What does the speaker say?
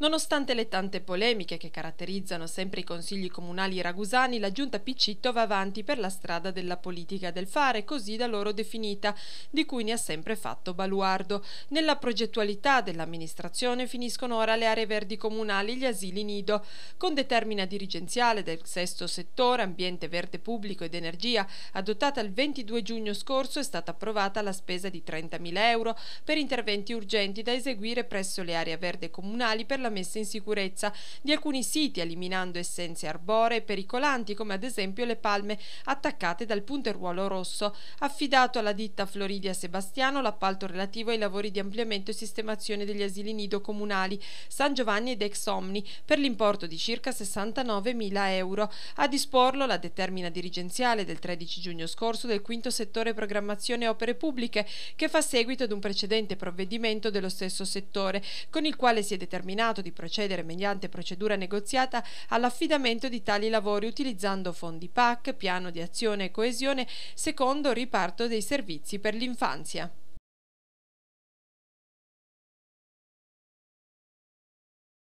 Nonostante le tante polemiche che caratterizzano sempre i consigli comunali ragusani, la giunta Piccitto va avanti per la strada della politica del fare, così da loro definita, di cui ne ha sempre fatto baluardo. Nella progettualità dell'amministrazione finiscono ora le aree verdi comunali, gli asili nido. Con determina dirigenziale del sesto settore, ambiente verde pubblico ed energia, adottata il 22 giugno scorso, è stata approvata la spesa di 30.000 euro per interventi urgenti da eseguire presso le aree verde comunali per la la messa in sicurezza di alcuni siti, eliminando essenze arboree pericolanti come ad esempio le palme attaccate dal punteruolo rosso. Affidato alla ditta Floridia Sebastiano l'appalto relativo ai lavori di ampliamento e sistemazione degli asili nido comunali San Giovanni ed Ex Omni per l'importo di circa 69.000 euro. A disporlo la determina dirigenziale del 13 giugno scorso del quinto settore programmazione opere pubbliche che fa seguito ad un precedente provvedimento dello stesso settore con il quale si è determinato accordato di procedere mediante procedura negoziata all'affidamento di tali lavori utilizzando fondi PAC, piano di azione e coesione, secondo riparto dei servizi per l'infanzia.